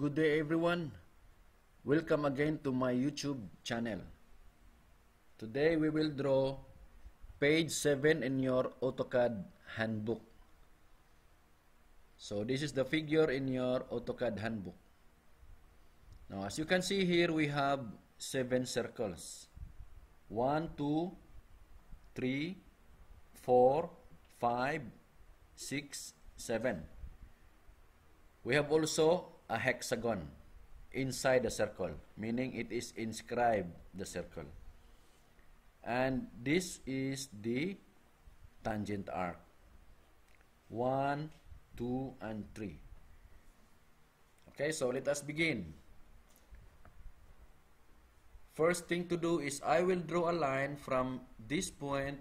Good day everyone. Welcome again to my YouTube channel. Today we will draw page 7 in your AutoCAD handbook. So this is the figure in your AutoCAD handbook. Now as you can see here we have 7 circles. 1, 2, 3, 4, 5, 6, 7. We have also a hexagon inside the circle, meaning it is inscribed the circle. And this is the tangent arc. 1, 2, and 3. Okay, so let us begin. First thing to do is I will draw a line from this point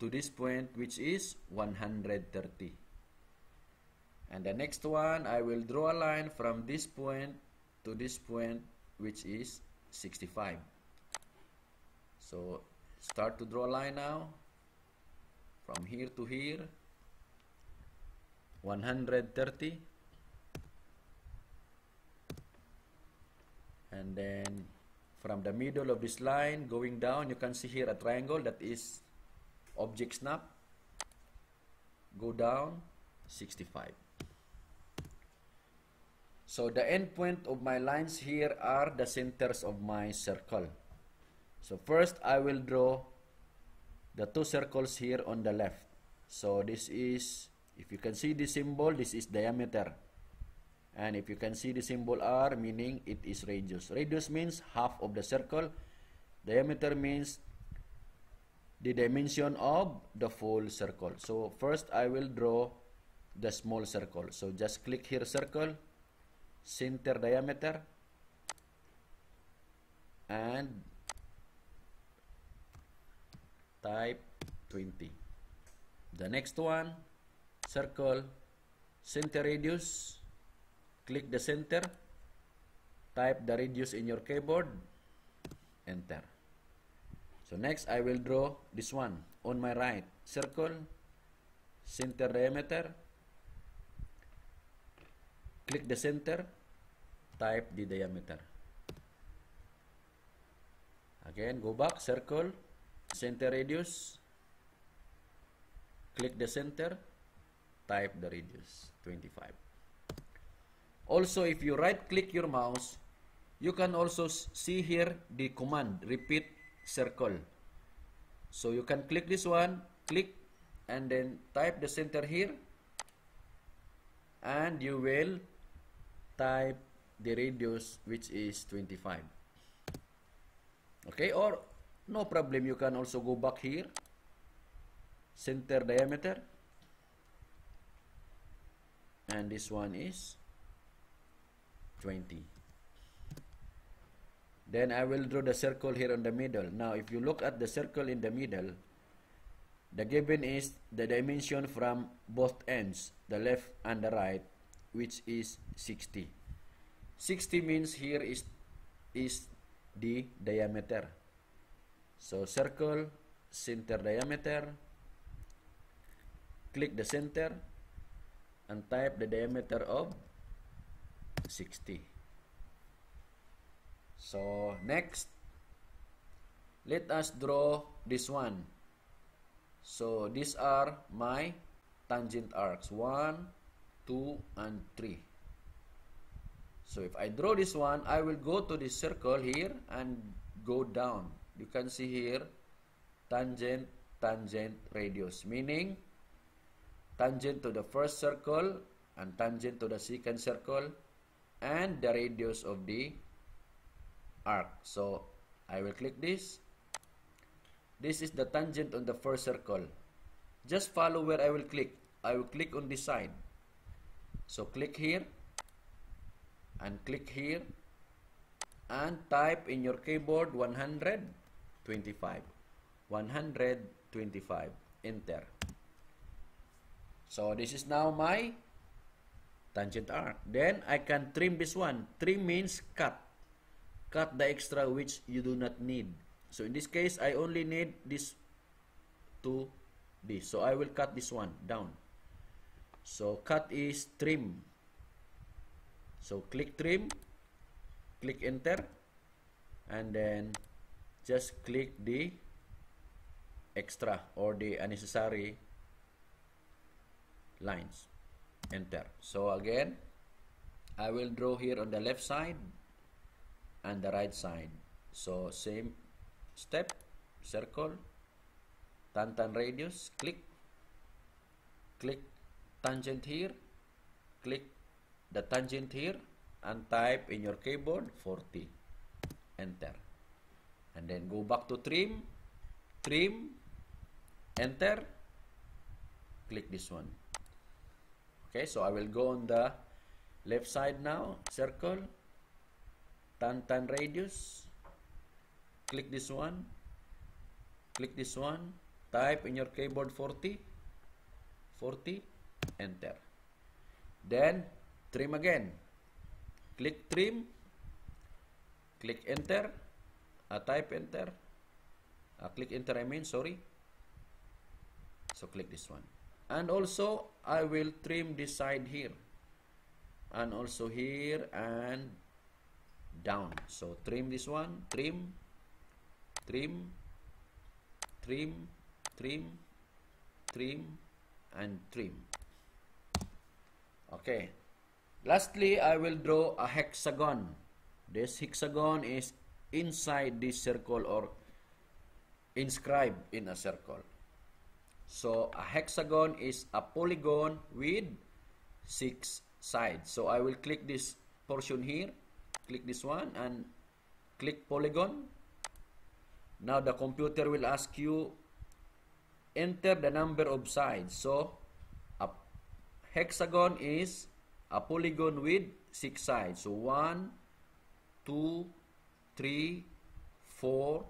to this point which is 130. and the next one I will draw a line from this point to this point which is 65 so start to draw a line now from here to here 130 and then from the middle of this line going down you can see here a triangle that is object snap go down 65 So the endpoint of my lines here are the centers of my circle. So first I will draw the two circles here on the left. So this is, if you can see the symbol, this is diameter. And if you can see the symbol R, meaning it is radius. Radius means half of the circle. Diameter means the dimension of the full circle. So first I will draw the small circle. So just click here circle center diameter and type 20 the next one circle center radius click the center type the radius in your keyboard enter so next I will draw this one on my right circle center diameter Click the center, type the diameter. Again, go back, circle, center radius, click the center, type the radius, 25. Also, if you right click your mouse, you can also see here the command, repeat circle. So you can click this one, click and then type the center here and you will type the radius which is 25 okay or no problem you can also go back here center diameter and this one is 20 then I will draw the circle here on the middle now if you look at the circle in the middle the given is the dimension from both ends the left and the right which is 60. 60 means here is is the diameter. So circle, center diameter, click the center and type the diameter of 60. So next, let us draw this one. So these are my tangent arcs. 1, 2 and 3 so if I draw this one I will go to this circle here and go down you can see here tangent tangent radius meaning tangent to the first circle and tangent to the second circle and the radius of the arc so I will click this this is the tangent on the first circle just follow where I will click I will click on this side so click here and click here and type in your keyboard 125 125 enter so this is now my tangent arc then I can trim this one trim means cut cut the extra which you do not need so in this case I only need this to this so I will cut this one down So cut is trim. So click trim, click enter and then just click the extra or the unnecessary lines. Enter. So again, I will draw here on the left side and the right side. So same step, circle, tantan radius, click, click, tangent here click the tangent here and type in your keyboard 40 enter and then go back to trim trim enter click this one okay so I will go on the left side now circle tan tan radius click this one click this one type in your keyboard 40 40 Enter. Then, trim again. Click trim. Click enter. Uh, type enter. Uh, click enter I mean, sorry. So click this one. And also, I will trim this side here. And also here and down. So trim this one. Trim. Trim. Trim. Trim. Trim. And trim. Okay. Lastly, I will draw a hexagon. This hexagon is inside this circle or inscribed in a circle. So a hexagon is a polygon with six sides. So I will click this portion here, click this one and click polygon. Now the computer will ask you enter the number of sides. So hexagon is a polygon with six sides. So 1, 2, 3, 4,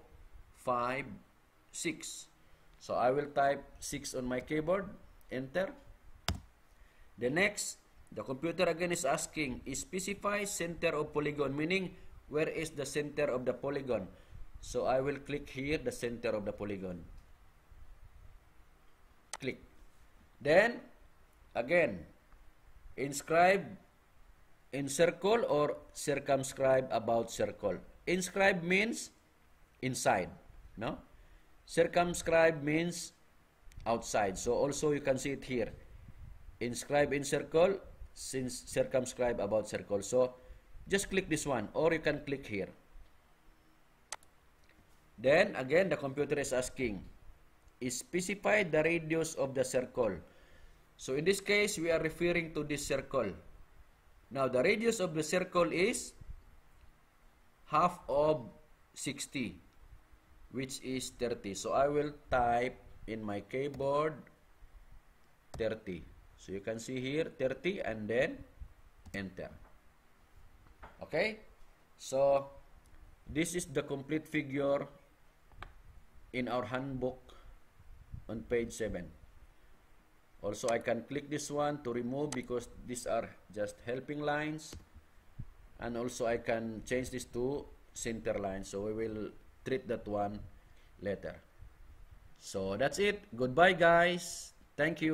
5, 6. So I will type 6 on my keyboard. Enter. The next, the computer again is asking, specify center of polygon, meaning where is the center of the polygon. So I will click here, the center of the polygon. Click. Then, Again, inscribe in circle or circumscribe about circle. Inscribe means inside, no? Circumscribe means outside. So also you can see it here. Inscribe in circle, since circumscribe about circle. So just click this one or you can click here. Then again the computer is asking, specify the radius of the circle. So in this case, we are referring to this circle. Now the radius of the circle is half of 60 which is 30. So I will type in my keyboard 30. So you can see here 30 and then enter. Okay. So this is the complete figure in our handbook on page 7. Also, I can click this one to remove because these are just helping lines. And also, I can change this to center line. So, we will treat that one later. So, that's it. Goodbye, guys. Thank you.